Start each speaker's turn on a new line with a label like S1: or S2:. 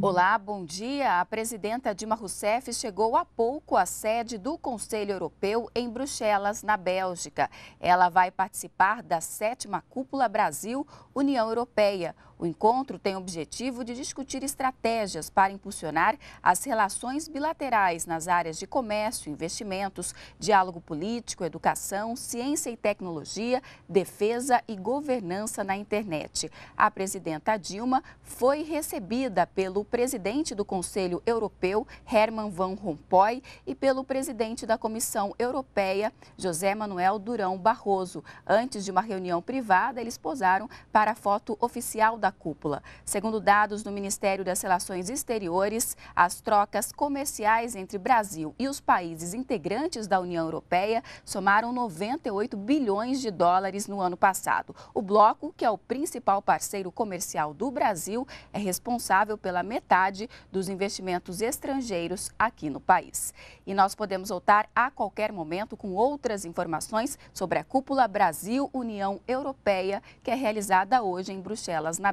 S1: Olá, bom dia. A presidenta Dilma Rousseff chegou há pouco à sede do Conselho Europeu em Bruxelas, na Bélgica. Ela vai participar da sétima cúpula Brasil-União Europeia. O encontro tem o objetivo de discutir estratégias para impulsionar as relações bilaterais nas áreas de comércio, investimentos, diálogo político, educação, ciência e tecnologia, defesa e governança na internet. A presidenta Dilma foi recebida pelo presidente do Conselho Europeu, Herman Van Rompuy, e pelo presidente da Comissão Europeia, José Manuel Durão Barroso. Antes de uma reunião privada, eles posaram para a foto oficial da da cúpula. Segundo dados do Ministério das Relações Exteriores, as trocas comerciais entre Brasil e os países integrantes da União Europeia somaram 98 bilhões de dólares no ano passado. O bloco, que é o principal parceiro comercial do Brasil, é responsável pela metade dos investimentos estrangeiros aqui no país. E nós podemos voltar a qualquer momento com outras informações sobre a cúpula Brasil-União Europeia, que é realizada hoje em Bruxelas, na